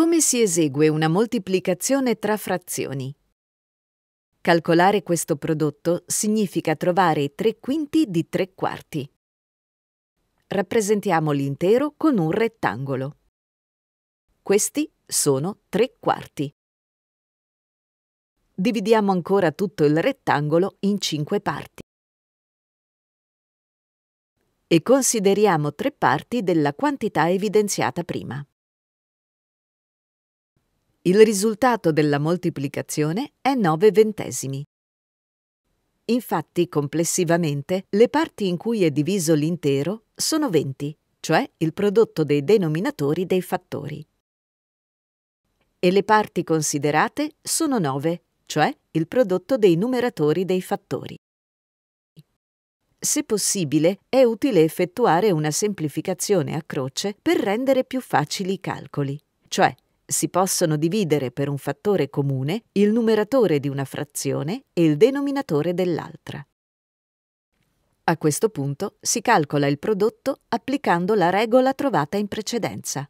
Come si esegue una moltiplicazione tra frazioni? Calcolare questo prodotto significa trovare i tre quinti di tre quarti. Rappresentiamo l'intero con un rettangolo. Questi sono tre quarti. Dividiamo ancora tutto il rettangolo in cinque parti. E consideriamo tre parti della quantità evidenziata prima. Il risultato della moltiplicazione è 9 ventesimi. Infatti, complessivamente, le parti in cui è diviso l'intero sono 20, cioè il prodotto dei denominatori dei fattori. E le parti considerate sono 9, cioè il prodotto dei numeratori dei fattori. Se possibile, è utile effettuare una semplificazione a croce per rendere più facili i calcoli, cioè si possono dividere per un fattore comune il numeratore di una frazione e il denominatore dell'altra. A questo punto si calcola il prodotto applicando la regola trovata in precedenza.